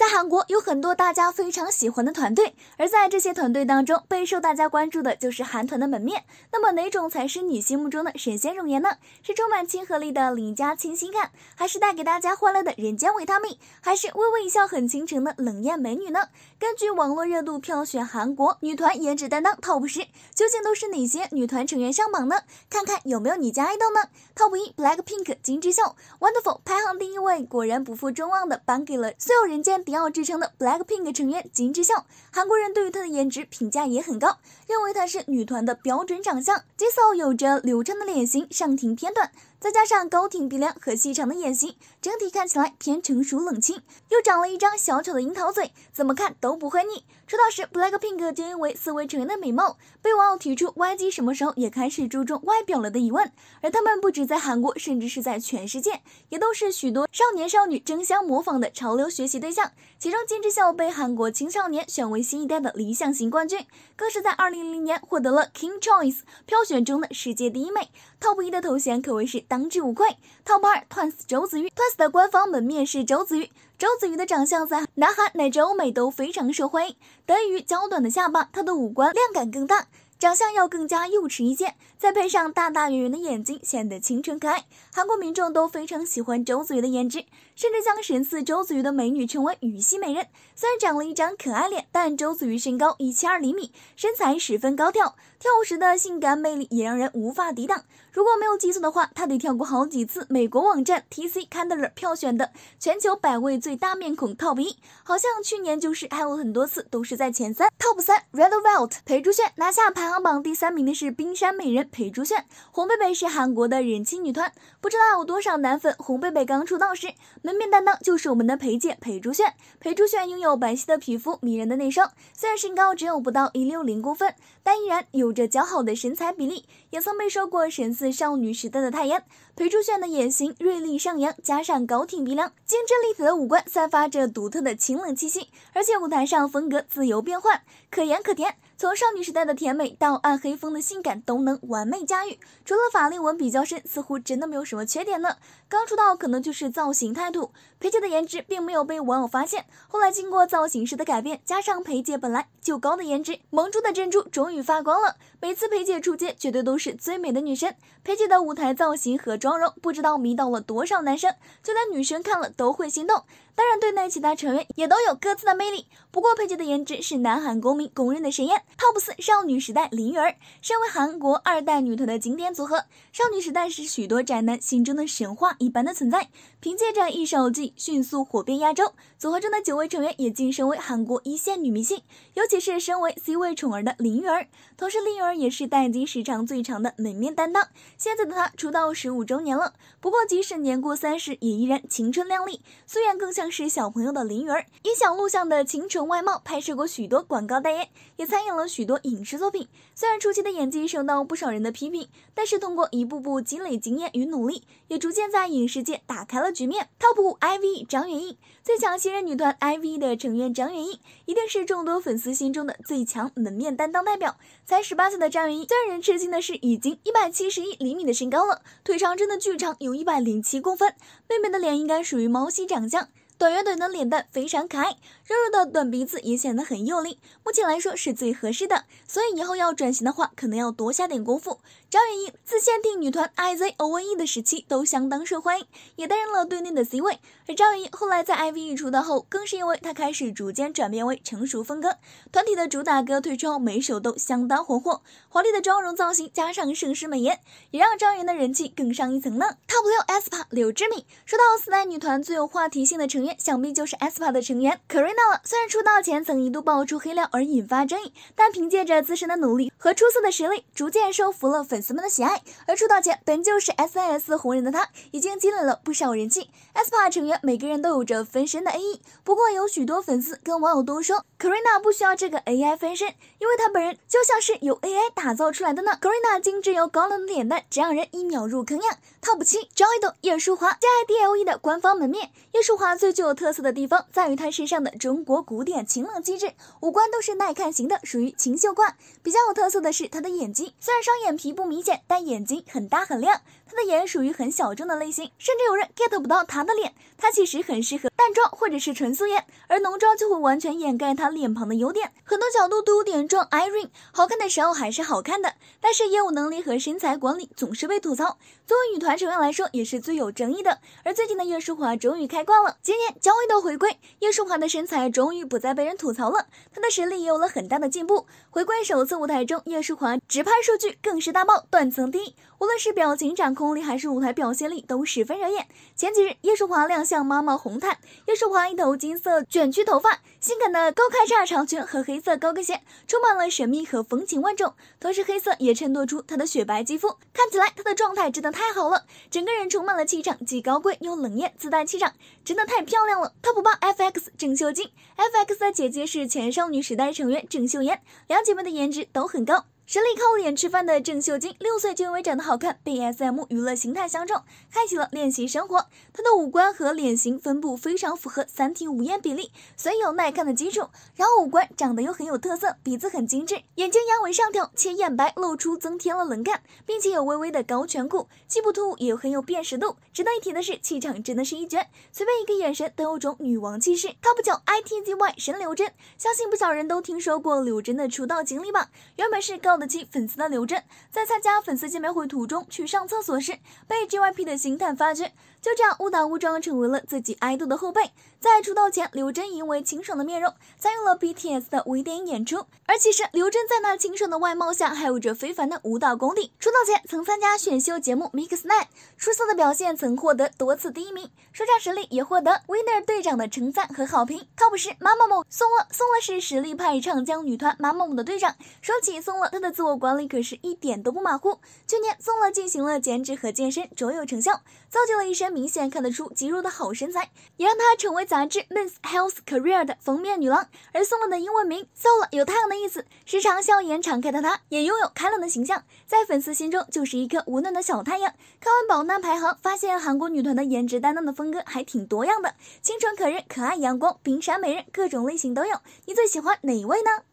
在韩国有很多大家非常喜欢的团队，而在这些团队当中，备受大家关注的就是韩团的门面。那么哪种才是你心目中的神仙容颜呢？是充满亲和力的邻家清新感，还是带给大家欢乐的人间维他命，还是微微一笑很倾城的冷艳美女呢？根据网络热度票选，韩国女团颜值担当 TOP 十究竟都是哪些女团成员上榜呢？看看有没有你家爱豆呢？TOP 一，Blackpink 金智秀，Wonderful 排行第一位，果然不负众望的颁给了所有人间。迪奥之称的 Blackpink 成员金智孝，韩国人对于她的颜值评价也很高，认为她是女团的标准长相。Jisoo 有着流畅的脸型，上庭偏短。再加上高挺鼻梁和细长的眼型，整体看起来偏成熟冷清，又长了一张小巧的樱桃嘴，怎么看都不会腻。出道时，Blackpink 就因为四位成员的美貌，被网友提出 YG 什么时候也开始注重外表了的疑问。而他们不止在韩国，甚至是在全世界，也都是许多少年少女争相模仿的潮流学习对象。其中金智孝被韩国青少年选为新一代的理想型冠军，更是在二零零零年获得了 King Choice 票选中的世界第一美 Top 一的头衔，可谓是。当之无愧，Top 2 Twice 周子瑜。Twice 的官方门面是周子瑜。周子瑜的长相在南韩乃至欧美都非常受欢迎。得益于较短的下巴，她的五官量感更大，长相要更加幼稚一些。再配上大大圆圆的眼睛，显得清纯可爱。韩国民众都非常喜欢周子瑜的颜值。甚至将神似周子瑜的美女称为“雨熙美人”。虽然长了一张可爱脸，但周子瑜身高一七二厘米，身材十分高挑，跳舞时的性感魅力也让人无法抵挡。如果没有记错的话，她得跳过好几次美国网站 TC c a n d l e r 票选的全球百位最大面孔 Top 一，好像去年就是还有很多次都是在前三。Top 三 Red Velvet 裴珠炫拿下排行榜第三名的是冰山美人裴珠泫，红贝贝是韩国的人气女团，不知道有多少男粉。红贝贝刚出道时。封面担当就是我们的裴姐裴珠泫，裴珠泫拥有白皙的皮肤、迷人的内双，虽然身高只有不到一六零公分，但依然有着姣好的身材比例，也曾被说过神似少女时代的泰妍。裴珠泫的眼型锐利上扬，加上高挺鼻梁，精致立体的五官散发着独特的清冷气息，而且舞台上风格自由变换，可盐可甜。从少女时代的甜美到暗黑风的性感都能完美驾驭，除了法令纹比较深，似乎真的没有什么缺点呢。刚出道可能就是造型态度。裴姐的颜值并没有被网友发现，后来经过造型师的改变，加上裴姐本来就高的颜值，萌出的珍珠终于发光了。每次裴姐出街，绝对都是最美的女神。裴姐的舞台造型和妆容，不知道迷倒了多少男生，就连女生看了都会心动。当然，队内其他成员也都有各自的魅力。不过，裴姐的颜值是南韩公民公认的神颜，top 四少女时代林允儿。身为韩国二代女团的经典组合，少女时代是许多宅男心中的神话一般的存在，凭借着一。首季迅速火遍亚洲，组合中的九位成员也晋升为韩国一线女明星。尤其是身为 C 位宠儿的林允儿，同时林允儿也是待机时长最长的门面担当。现在的她出道十五周年了，不过即使年过三十，也依然青春靓丽。素颜更像是小朋友的林允儿，以小录像的清纯外貌拍摄过许多广告代言，也参演了许多影视作品。虽然初期的演技受到不少人的批评，但是通过一步步积累经验与努力，也逐渐在影视界打开了局面。她不，I V 张远英，最强新人女团 I V 的成员张远英，一定是众多粉丝心中的最强门面担当代表。才十八岁的张远英，让人吃惊的是，已经一百七十一厘米的身高了，腿长真的巨长，有一百零七公分。妹妹的脸应该属于猫系长相，短圆短的脸蛋非常可爱，肉肉的短鼻子也显得很幼龄。目前来说是最合适的，所以以后要转型的话，可能要多下点功夫。张远英。限定女团 i z o n e 的时期都相当受欢迎，也担任了队内的 C 位。而赵雨后来在 IVE 出道后，更是因为她开始逐渐转变为成熟风格。团体的主打歌推出后，每首都相当火火。华丽的妆容造型加上盛世美颜，也让赵雨的人气更上一层呢。Top 六 s p a 刘智敏，说到四代女团最有话题性的成员，想必就是 s p a 的成员 k r i n a 了。虽然出道前曾一度爆出黑料而引发争议，但凭借着自身的努力和出色的实力，逐渐收服了粉丝们的喜爱。而出道前本就是 S I S 红人的他，已经积累了不少人气。S P A 成员每个人都有着分身的 A E，不过有许多粉丝跟网友都说 k a r i n a 不需要这个 A I 分身，因为她本人就像是由 A I 打造出来的呢。k a r i n a 精致又高冷的脸蛋，只让人一秒入坑呀。Top7：JOYDO 叶舒华、J A D L E 的官方门面。叶舒华最具有特色的地方在于她身上的中国古典晴朗气质，五官都是耐看型的，属于清秀挂。比较有特色的是她的眼睛，虽然双眼皮不明显，但眼。眼睛很大很亮，他的眼属于很小众的类型，甚至有人 get 不到他的脸。他其实很适合淡妆或者是纯素颜，而浓妆就会完全掩盖他脸庞的优点。很多角度都有点撞 Irene 好看的时候还是好看的，但是业务能力和身材管理总是被吐槽。作为女团成员来说，也是最有争议的。而最近的叶舒华终于开挂了，今年交谊的回归，叶舒华的身材终于不再被人吐槽了，她的实力也有了很大的进步。回归首次舞台中，叶舒华直拍数据更是大爆，断层第一。无论是表情掌控力还是舞台表现力，都十分惹眼。前几日，叶舒华亮相妈妈红毯，叶舒华一头金色卷曲头发，性感的高开叉长裙和黑色高跟鞋，充满了神秘和风情万种。同时，黑色也衬托出她的雪白肌肤，看起来她的状态真的太好了，整个人充满了气场，既高贵又冷艳，自带气场，真的太漂亮了。她不帮 f X 郑秀晶，F X 的姐姐是前少女时代成员郑秀妍，两姐妹的颜值都很高。实力靠脸吃饭的郑秀晶，六岁就因为长得好看被 S M 娱乐形态相中，开启了练习生活。她的五官和脸型分布非常符合三庭五眼比例，所以有耐看的基础。然后五官长得又很有特色，鼻子很精致，眼睛眼尾上挑，且眼白露出，增添了冷感，并且有微微的高颧骨，既不突兀，也很有辨识度。值得一提的是，气场真的是一绝，随便一个眼神都有种女王气势。她不叫 I T z Y 神刘真，相信不少人都听说过刘真的出道经历吧？原本是高。粉丝的刘真，在参加粉丝见面会途中去上厕所时，被 G Y P 的星探发掘，就这样误打误撞成为了自己爱豆的后辈。在出道前，刘真因为清爽的面容参与了 B T S 的微电影演出，而其实刘真在那清爽的外貌下，还有着非凡的舞蹈功底。出道前曾参加选秀节目 Mixnine，出色的表现曾获得多次第一名，说唱实力也获得 Winner 队长的称赞和好评。top 十妈妈们，宋乐宋乐是实力派唱将女团妈妈们的队长。说起宋乐，她的自我管理可是一点都不马虎。去年宋乐进行了减脂和健身，卓有成效，造就了一身明显看得出肌肉的好身材，也让她成为杂志《Men's Health Career》的封面女郎。而宋乐的英文名“宋乐”有太阳的意思，时常笑颜敞开的她也拥有开朗的形象，在粉丝心中就是一颗温暖的小太阳。看完榜单排行，发现韩国女团的颜值担当的风格还挺多样的，清纯可人、可爱阳光、冰山美人，各种类型都有。你最喜欢哪一位呢？